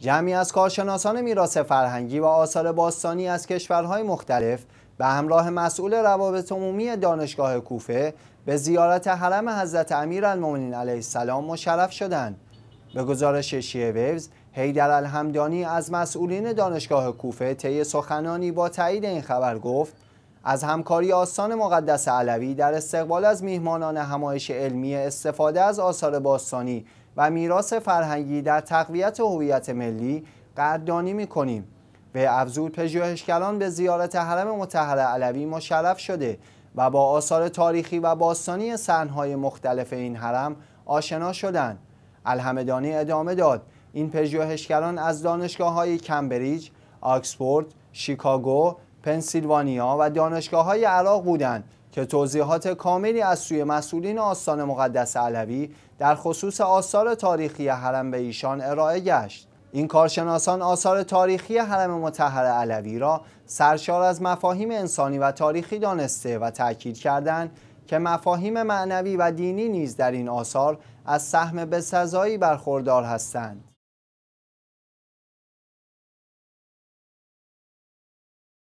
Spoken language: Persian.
جمعی از کارشناسان میراث فرهنگی و آثار باستانی از کشورهای مختلف به همراه مسئول روابط عمومی دانشگاه کوفه به زیارت حرم حضرت امیرالمومنین علیه السلام مشرف شدند. به گزارش شیعه ویوز، حیدر الحمدانی از مسئولین دانشگاه کوفه طی سخنانی با تایید این خبر گفت از همکاری آستان مقدس علوی در استقبال از میهمانان همایش علمی استفاده از آثار باستانی و میراث فرهنگی در تقویت هویت ملی قدردانی میکنیم به افزود پژوهشگران به زیارت حرم مطهر علوی مشرف شده و با آثار تاریخی و باستانی سنهای مختلف این حرم آشنا شدند. الحمدانی ادامه داد این پژوهشگران از دانشگاه های کمبریج، آکسفورد، شیکاگو، پنسیلوانیا و دانشگاه های عراق بودند که توضیحات کاملی از سوی مسئولین آستان مقدس علوی در خصوص آثار تاریخی حرم به ایشان ارائه گشت این کارشناسان آثار تاریخی حرم متحر علوی را سرشار از مفاهیم انسانی و تاریخی دانسته و تأکید کردند که مفاهیم معنوی و دینی نیز در این آثار از سهم بسزایی برخوردار هستند